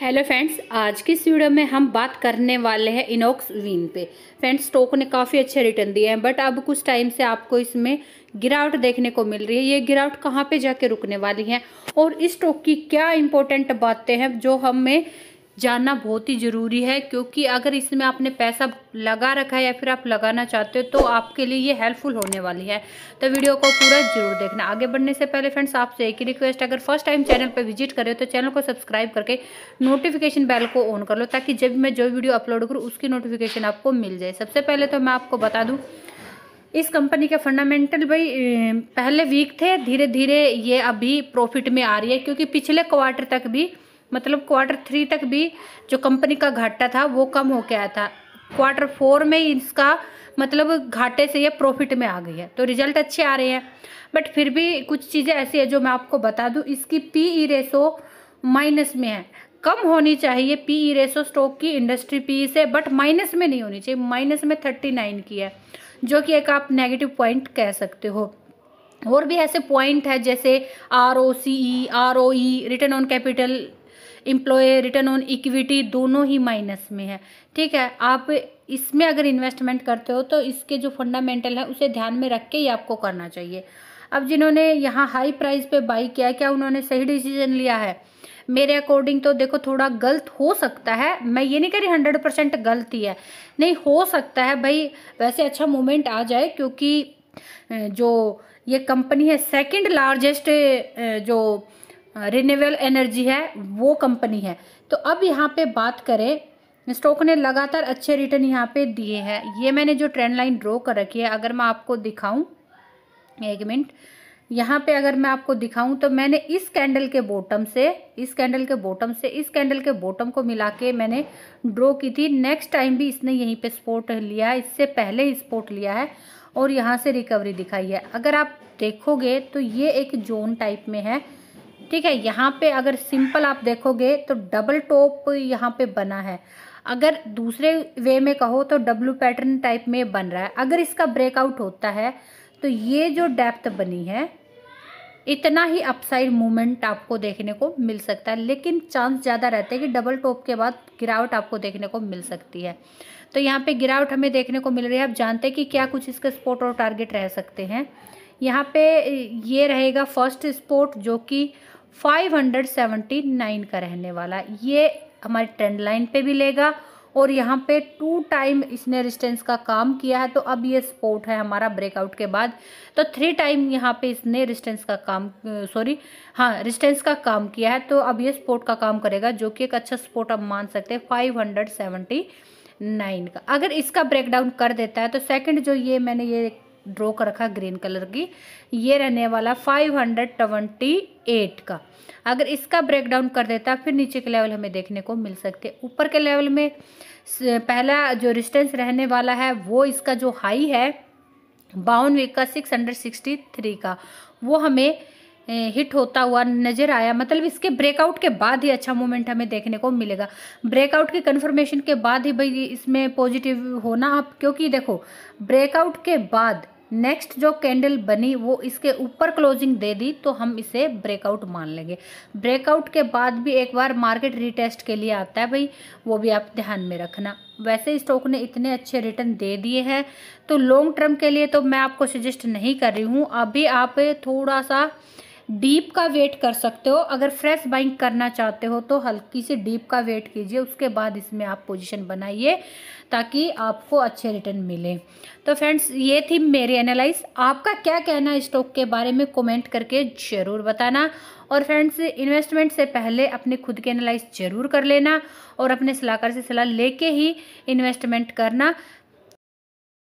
hello friends आज की इस वीडियो में हम बात करने वाले हैं इनोक्स विन पे फ्रेंड्स स्टॉक ने काफ़ी अच्छे रिटर्न दिए हैं बट अब कुछ टाइम से आपको इसमें गिरावट देखने को मिल रही है ये गिरावट कहाँ पे जाके रुकने वाली है और इस स्टॉक की क्या इंपॉर्टेंट बातें हैं जो हमें जानना बहुत ही ज़रूरी है क्योंकि अगर इसमें आपने पैसा लगा रखा है या फिर आप लगाना चाहते हो तो आपके लिए ये हेल्पफुल होने वाली है तो वीडियो को पूरा जरूर देखना आगे बढ़ने से पहले फ्रेंड्स आपसे एक ही रिक्वेस्ट अगर फर्स्ट टाइम चैनल पर विजिट करें तो चैनल को सब्सक्राइब करके नोटिफिकेशन बैल को ऑन कर लो ताकि जब मैं जो वीडियो अपलोड करूँ उसकी नोटिफिकेशन आपको मिल जाए सबसे पहले तो मैं आपको बता दूँ इस कंपनी के फंडामेंटल भाई पहले वीक थे धीरे धीरे ये अभी प्रॉफिट में आ रही है क्योंकि पिछले क्वार्टर तक भी मतलब क्वार्टर थ्री तक भी जो कंपनी का घाटा था वो कम हो गया था क्वार्टर फोर में इसका मतलब घाटे से ये प्रॉफिट में आ गई है तो रिजल्ट अच्छे आ रहे हैं बट फिर भी कुछ चीज़ें ऐसी है जो मैं आपको बता दूँ इसकी पी ई रेसो माइनस में है कम होनी चाहिए पी ई रेसो स्टॉक की इंडस्ट्री पी e से बट माइनस में नहीं होनी चाहिए माइनस में थर्टी नाइन की है जो कि एक आप नेगेटिव पॉइंट कह सकते हो और भी ऐसे पॉइंट है जैसे R O C E R O E return on capital employ return on equity दोनों ही माइनस में है ठीक है आप इसमें अगर इन्वेस्टमेंट करते हो तो इसके जो फंडामेंटल है उसे ध्यान में रख के ही आपको करना चाहिए अब जिन्होंने यहाँ हाई प्राइस पे बाई किया क्या उन्होंने सही डिसीजन लिया है मेरे अकॉर्डिंग तो देखो थोड़ा गलत हो सकता है मैं ये नहीं कह रही हंड्रेड परसेंट गलत ही है नहीं हो सकता है भाई वैसे अच्छा मोमेंट आ जाए क्योंकि जो ये कंपनी है सेकंड लार्जेस्ट जो रिन्यूएबल एनर्जी है वो कंपनी है तो अब यहाँ पे बात करें स्टॉक ने लगातार अच्छे रिटर्न यहाँ पे दिए हैं ये मैंने जो ट्रेंड लाइन ड्रॉ कर रखी है अगर मैं आपको दिखाऊं एक मिनट यहाँ पे अगर मैं आपको दिखाऊं तो मैंने इस कैंडल के बॉटम से इस कैंडल के बॉटम से इस कैंडल के बॉटम को मिला के मैंने ड्रॉ की थी नेक्स्ट टाइम भी इसने यहीं पे स्पोर्ट लिया इससे पहले स्पोर्ट लिया है और यहाँ से रिकवरी दिखाई है अगर आप देखोगे तो ये एक जोन टाइप में है ठीक है यहाँ पे अगर सिंपल आप देखोगे तो डबल टॉप यहाँ पे बना है अगर दूसरे वे में कहो तो डब्लू पैटर्न टाइप में बन रहा है अगर इसका ब्रेकआउट होता है तो ये जो डेप्थ बनी है इतना ही अपसाइड मूवमेंट आपको देखने को मिल सकता है लेकिन चांस ज़्यादा रहते हैं कि डबल टॉप के बाद गिरावट आपको देखने को मिल सकती है तो यहाँ पे गिरावट हमें देखने को मिल रही है आप जानते हैं कि क्या कुछ इसके स्पोर्ट और टारगेट रह सकते हैं यहाँ पे ये रहेगा फर्स्ट स्पोर्ट जो कि 579 का रहने वाला ये हमारे ट्रेंड लाइन पे भी लेगा और यहाँ पे टू टाइम इसने रिस्टेंस का काम किया है तो अब ये सपोर्ट है हमारा ब्रेकआउट के बाद तो थ्री टाइम यहाँ पे इसने रिस्टेंस का काम सॉरी हाँ रिस्टेंस का काम किया है तो अब ये सपोर्ट का काम करेगा जो कि एक अच्छा सपोर्ट आप मान सकते हैं फाइव हंड्रेड सेवेंटी नाइन का अगर इसका ब्रेकडाउन कर देता है तो सेकंड जो ये मैंने ये ड्रॉ कर रखा ग्रीन कलर की ये रहने वाला फाइव हंड्रेड ट्वेंटी एट का अगर इसका ब्रेक डाउन कर देता फिर नीचे के लेवल हमें देखने को मिल सकते ऊपर के लेवल में पहला जो रिस्टेंस रहने वाला है वो इसका जो हाई है बावन वीक का सिक्स हंड्रेड सिक्सटी थ्री का वो हमें हिट होता हुआ नजर आया मतलब इसके ब्रेकआउट के बाद ही अच्छा मोमेंट हमें देखने को मिलेगा ब्रेकआउट की कन्फर्मेशन के बाद ही भाई इसमें पॉजिटिव होना आप क्योंकि देखो ब्रेकआउट के बाद नेक्स्ट जो कैंडल बनी वो इसके ऊपर क्लोजिंग दे दी तो हम इसे ब्रेकआउट मान लेंगे ब्रेकआउट के बाद भी एक बार मार्केट रिटेस्ट के लिए आता है भाई वो भी आप ध्यान में रखना वैसे स्टॉक ने इतने अच्छे रिटर्न दे दिए हैं तो लॉन्ग टर्म के लिए तो मैं आपको सजेस्ट नहीं कर रही हूँ अभी आप थोड़ा सा डीप का वेट कर सकते हो अगर फ्रेश बाइंग करना चाहते हो तो हल्की सी डीप का वेट कीजिए उसके बाद इसमें आप पोजीशन बनाइए ताकि आपको अच्छे रिटर्न मिले तो फ्रेंड्स ये थी मेरी एनालाइज आपका क्या कहना है स्टॉक के बारे में कमेंट करके ज़रूर बताना और फ्रेंड्स इन्वेस्टमेंट से पहले अपने खुद के एनालाइज ज़रूर कर लेना और अपने सलाहकार से सलाह लेके ही इन्वेस्टमेंट करना